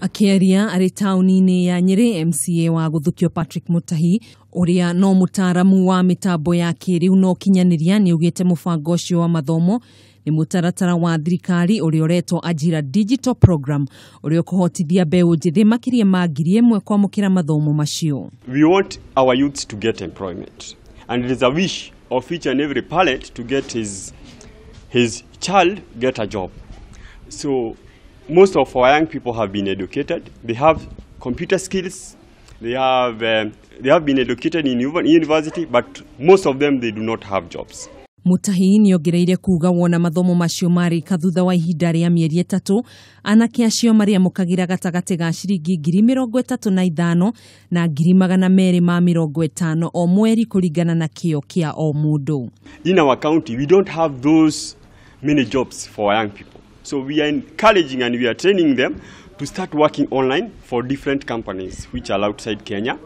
akĩaria arĩ taũni-inĩ ya nyeri mca wa gũthukio patrick mutahi ũrĩa no mũtaaramu wa mĩtambo ya kĩĩrĩu no ũkinyanĩria nĩ augĩte mũbango ũcio wa mathomo nĩ mũtaratara wa thirikari ũrĩa ũretwo ajira digital program ũrĩa ũkũhotithia mbeũ njĩthĩ makĩria ma ngiri ĩmwe kwamũkĩra mathomo macio we want our youths to get employment and it is a wish of each and every parent to get his, his child get a job so most of our young people have been educated. They have computer skills. They have, uh, they have been educated in university, but most of them they do not have jobs. Mutahi niongereire kuga wona mathomo macio mari kathutha wa ihinda rĩa mĩeri ĩtatũ anake acio mariamũkagĩra gatagatĩ ga ciringi ngiri mĩrongo etatu na ithano na ngiri magana merĩ ma mĩrongo etano o mweri kũringana na kio kia o mũndũ in our county we don't have those many jobs for young people So we are encouraging and we are training them to start working online for different companies which are outside Kenya.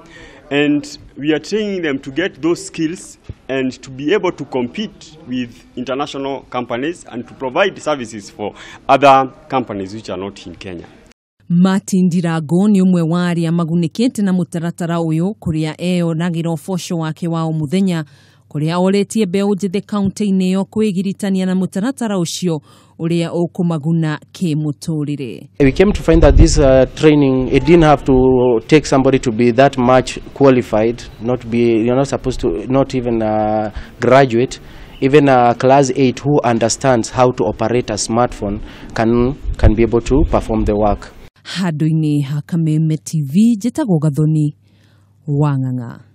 And we are training them to get those skills and to be able to compete with international companies and to provide services for other companies which are not in Kenya. Mati Ndirago nä umwe mwe wa arä a na mutaratara taratara å yå kå rä wake wao muthenya kuria oretie mbeu njithi kaunti-ini iyo kwigiritania na mutaratara ucio uria ukumaguna kimuturire we came to find that this uh, training it didn't have to take somebody to be that much qualified not be you're not supposed to not even uh, graduate even a class 8 who understands how to operate a smartphone can, can be able to perform the work handå-inä ha kameme tv njätagwo gathoni wang'ang'a